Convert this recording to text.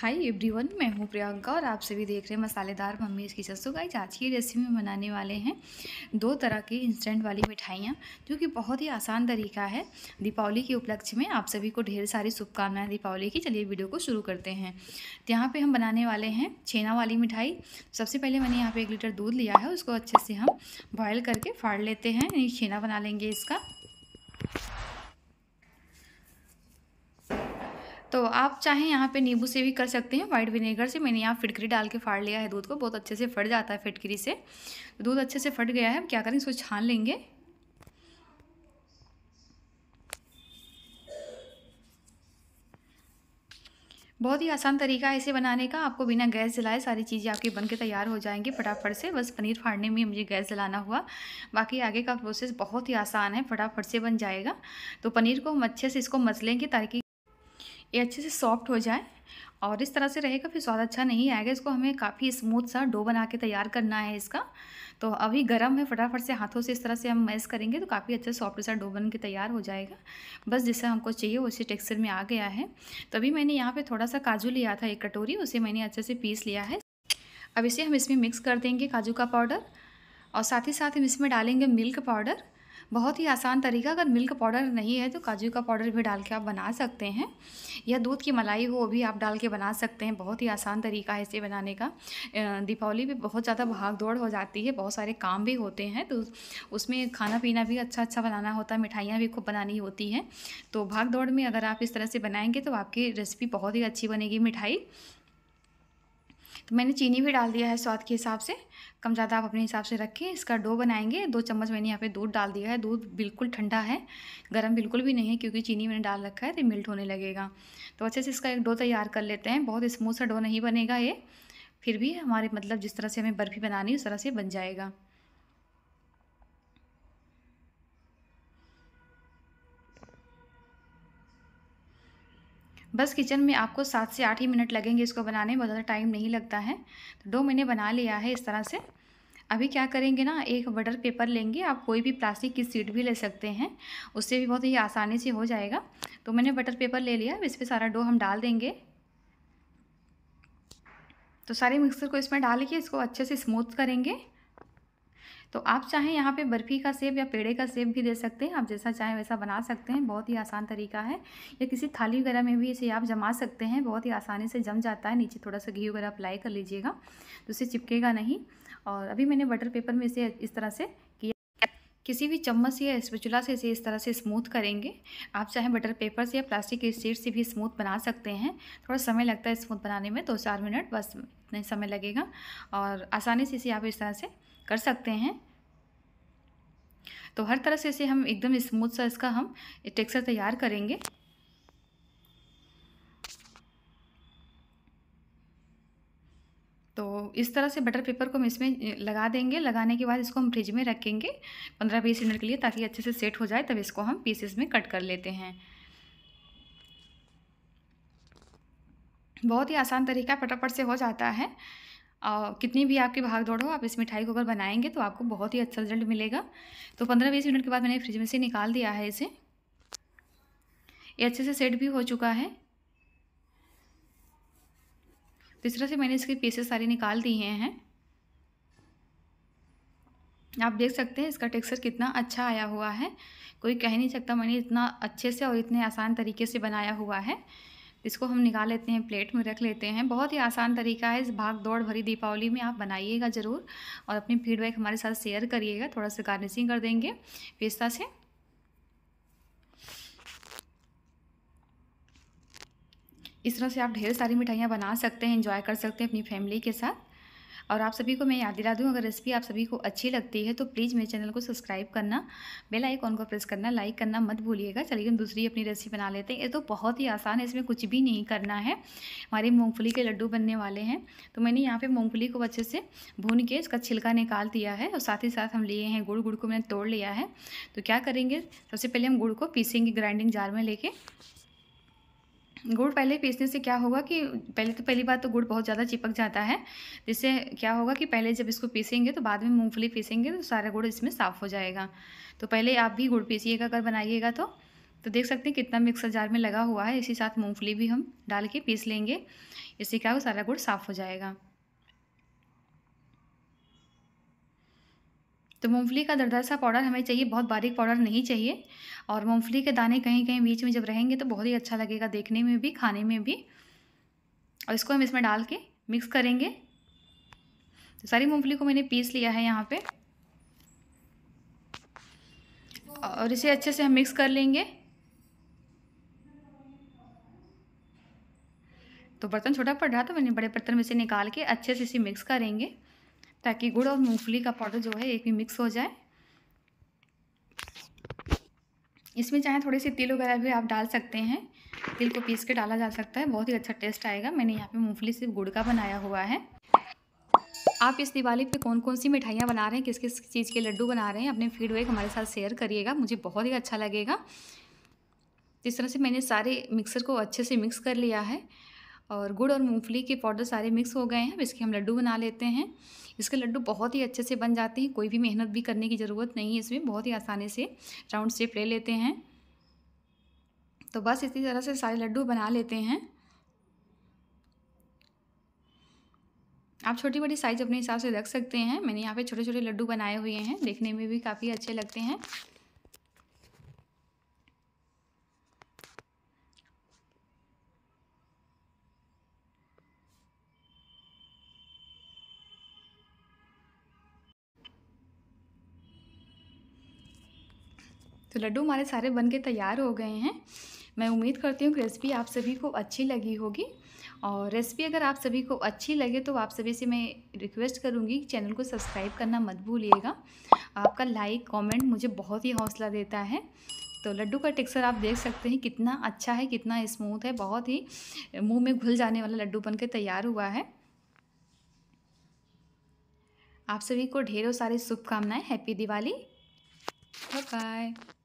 hi everyone मैं हूँ प्रियंका और आप सभी देख रहे हैं मसालेदार मम्मी इसकी सो गाइज आज की रेसिपी में बनाने वाले हैं दो तरह की इंस्टेंट वाली मिठाइयाँ जो कि बहुत ही आसान तरीका है दीपावली के उपलक्ष्य में आप सभी को ढेर सारी शुभकामनाएं दीपावली की चलिए वीडियो को शुरू करते हैं तो यहाँ पर हम बनाने वाले हैं छेना वाली मिठाई सबसे पहले मैंने यहाँ पर एक लीटर दूध लिया है उसको अच्छे से हम बॉयल करके फाड़ लेते हैं छेना बना लेंगे इसका तो आप चाहें यहाँ पे नींबू से भी कर सकते हैं वाइट विनेगर से मैंने यहाँ फिटकरी डाल के फाड़ लिया है दूध को बहुत अच्छे से फट जाता है फिटकरी से तो दूध अच्छे से फट गया है क्या करें इसको छान लेंगे बहुत ही आसान तरीका है इसे बनाने का आपको बिना गैस जलाए सारी चीज़ें आपके बन के तैयार हो जाएंगी फटाफट से बस पनीर फाड़ने में मुझे गैस जलाना हुआ बाकी आगे का प्रोसेस बहुत ही आसान है फटाफट से बन जाएगा तो पनीर को हम अच्छे से इसको मसलेंगे ताकि ये अच्छे से सॉफ्ट हो जाए और इस तरह से रहेगा फिर स्वाद अच्छा नहीं आएगा इसको हमें काफ़ी स्मूथ सा डो बना के तैयार करना है इसका तो अभी गर्म है फटाफट से हाथों से इस तरह से हम मैस करेंगे तो काफ़ी अच्छा सॉफ्ट सा डो बन के तैयार हो जाएगा बस जैसा हमको चाहिए उसी टेक्सचर में आ गया है तो अभी मैंने यहाँ पर थोड़ा सा काजू लिया था एक कटोरी उसे मैंने अच्छे से पीस लिया है अब इसे हम इसमें मिक्स कर देंगे काजू का पाउडर और साथ ही साथ हम इसमें डालेंगे मिल्क पाउडर बहुत ही आसान तरीका अगर मिल्क पाउडर नहीं है तो काजू का पाउडर भी डाल के आप बना सकते हैं या दूध की मलाई हो वो भी आप डाल के बना सकते हैं बहुत ही आसान तरीका है इसे बनाने का दीपावली में बहुत ज़्यादा भाग दौड़ हो जाती है बहुत सारे काम भी होते हैं तो उसमें खाना पीना भी अच्छा अच्छा बनाना होता है मिठाइयाँ भी खूब बनानी होती हैं तो भाग दौड़ में अगर आप इस तरह से बनाएंगे तो आपकी रेसिपी बहुत ही अच्छी बनेगी मिठाई तो मैंने चीनी भी डाल दिया है स्वाद के हिसाब से कम ज़्यादा आप अपने हिसाब से रखें इसका डो बनाएंगे दो चम्मच मैंने यहाँ पे दूध डाल दिया है दूध बिल्कुल ठंडा है गर्म बिल्कुल भी नहीं है क्योंकि चीनी मैंने डाल रखा है तो मिल्ट होने लगेगा तो अच्छे से इसका एक डो तैयार कर लेते हैं बहुत स्मूथ सा डो नहीं बनेगा ये फिर भी हमारे मतलब जिस तरह से हमें बर्फ़ी बनानी उस तरह से बन जाएगा बस किचन में आपको सात से आठ ही मिनट लगेंगे इसको बनाने में ज़्यादा टाइम नहीं लगता है तो डो मैंने बना लिया है इस तरह से अभी क्या करेंगे ना एक बटर पेपर लेंगे आप कोई भी प्लास्टिक की सीट भी ले सकते हैं उससे भी बहुत ही आसानी से हो जाएगा तो मैंने बटर पेपर ले लिया इस पर सारा डो हम डाल देंगे तो सारे मिक्सर को इसमें डाल के इसको अच्छे से स्मूथ करेंगे तो आप चाहें यहाँ पे बर्फ़ी का सेब या पेड़े का सेब भी दे सकते हैं आप जैसा चाहें वैसा बना सकते हैं बहुत ही आसान तरीका है या किसी थाली वगैरह में भी इसे आप जमा सकते हैं बहुत ही आसानी से जम जाता है नीचे थोड़ा सा घी वगैरह अप्लाई कर लीजिएगा तो इसे चिपकेगा नहीं और अभी मैंने बटर पेपर में इसे इस तरह से किया किसी भी चम्मच या स्पचुला से इसे इस तरह से स्मूथ करेंगे आप चाहे बटर पेपर से या प्लास्टिक के सीट से भी स्मूथ बना सकते हैं थोड़ा समय लगता है स्मूथ बनाने में दो चार मिनट बस इतने समय लगेगा और आसानी से इसे आप इस तरह से कर सकते हैं तो हर तरह से इसे हम एकदम स्मूथ सा इसका हम टेक्सचर तैयार करेंगे तो इस तरह से बटर पेपर को हम इसमें लगा देंगे लगाने के बाद इसको हम फ्रिज में रखेंगे पंद्रह बीस मिनट के लिए ताकि अच्छे से सेट हो जाए तब इसको हम पीसेस में कट कर लेते हैं बहुत ही आसान तरीका फटाफट से हो जाता है और कितनी भी आपके भाग दौड़ हो आप इस मिठाई को अगर बनाएंगे तो आपको बहुत ही अच्छा रिजल्ट मिलेगा तो पंद्रह बीस मिनट के बाद मैंने फ्रिज में से निकाल दिया है इसे ये अच्छे से सेट भी हो चुका है तीसरा तो इस तरह से मैंने इसके पीसेस सारे निकाल दिए हैं आप देख सकते हैं इसका टेक्सचर कितना अच्छा आया हुआ है कोई कह नहीं सकता मैंने इतना अच्छे से और इतने आसान तरीके से बनाया हुआ है इसको हम निकाल लेते हैं प्लेट में रख लेते हैं बहुत ही आसान तरीका है इस भाग दौड़ भरी दीपावली में आप बनाइएगा ज़रूर और अपनी फीडबैक हमारे साथ शेयर करिएगा थोड़ा सा गार्निशिंग कर देंगे पिस्ता से इस तरह से आप ढेर सारी मिठाइयाँ बना सकते हैं इंजॉय कर सकते हैं अपनी फैमिली के साथ और आप सभी को मैं याद दिला दूँ अगर रेसिपी आप सभी को अच्छी लगती है तो प्लीज़ मेरे चैनल को सब्सक्राइब करना बेल आइकॉन को प्रेस करना लाइक करना मत भूलिएगा चलिए हम दूसरी अपनी रेसिपी बना लेते हैं ये तो बहुत ही आसान है इसमें कुछ भी नहीं करना है हमारे मूँगफली के लड्डू बनने वाले हैं तो मैंने यहाँ पर मूँगफली को अच्छे से भून के इसका छिलका निकाल दिया है और साथ ही साथ हम लिए हैं गुड़ गुड़ को मैंने तोड़ लिया है तो क्या करेंगे सबसे पहले हम गुड़ को पीसेंगे ग्राइंडिंग जार में लेके गुड़ पहले पीसने से क्या होगा कि पहले तो पहली बात तो गुड़ बहुत ज़्यादा चिपक जाता है जिससे क्या होगा कि पहले जब इसको पीसेंगे तो बाद में मूंगफली पीसेंगे तो सारा गुड़ इसमें साफ़ हो जाएगा तो पहले आप भी गुड़ पीसिएगा अगर बनाइएगा तो तो देख सकते हैं कितना मिक्सर जार में लगा हुआ है इसी साथ मूँगफली भी हम डाल के पीस लेंगे इससे क्या होगा सारा गुड़ साफ़ हो जाएगा तो मूंगफली का दरदर सा पाउडर हमें चाहिए बहुत बारीक पाउडर नहीं चाहिए और मूंगफली के दाने कहीं कहीं बीच में जब रहेंगे तो बहुत ही अच्छा लगेगा देखने में भी खाने में भी और इसको हम इसमें डाल के मिक्स करेंगे तो सारी मूँगफली को मैंने पीस लिया है यहाँ पर और इसे अच्छे से हम मिक्स कर लेंगे तो बर्तन छोटा पड़ रहा था मैंने बड़े बर्तन में से निकाल के अच्छे से इसे मिक्स करेंगे ताकि गुड़ और मूंगफली का पाउडर जो है एक भी मिक्स हो जाए इसमें चाहे थोड़े से तिल वगैरह भी आप डाल सकते हैं तिल को पीस के डाला जा सकता है बहुत ही अच्छा टेस्ट आएगा मैंने यहाँ पे मूंगफली सिर्फ गुड़ का बनाया हुआ है आप इस दिवाली पे कौन कौन सी मिठाइयाँ बना रहे हैं किस किस चीज़ के लड्डू बना रहे हैं अपने फीडबैक हमारे साथ शेयर करिएगा मुझे बहुत ही अच्छा लगेगा इस तरह से मैंने सारे मिक्सर को अच्छे से मिक्स कर लिया है और गुड़ और मूंगफली के पाउडर सारे मिक्स हो गए हैं अब इसके हम लड्डू बना लेते हैं इसके लड्डू बहुत ही अच्छे से बन जाते हैं कोई भी मेहनत भी करने की ज़रूरत नहीं है इसमें बहुत ही आसानी से राउंड शेप ले लेते हैं तो बस इसी तरह से सारे लड्डू बना लेते हैं आप छोटी बड़ी साइज़ अपने हिसाब से रख सकते हैं मैंने यहाँ पे छोटे छोटे लड्डू बनाए हुए हैं देखने में भी काफ़ी अच्छे लगते हैं तो लड्डू हमारे सारे बन के तैयार हो गए हैं मैं उम्मीद करती हूँ कि रेसिपी आप सभी को अच्छी लगी होगी और रेसिपी अगर आप सभी को अच्छी लगे तो आप सभी से मैं रिक्वेस्ट करूँगी कि चैनल को सब्सक्राइब करना मत भूलिएगा आपका लाइक कमेंट मुझे बहुत ही हौसला देता है तो लड्डू का टेक्सचर आप देख सकते हैं कितना अच्छा है कितना स्मूथ है बहुत ही मुँह में घुल जाने वाला लड्डू बन के तैयार हुआ है आप सभी को ढेरों सारी शुभकामनाएँ हैप्पी दिवाली बाय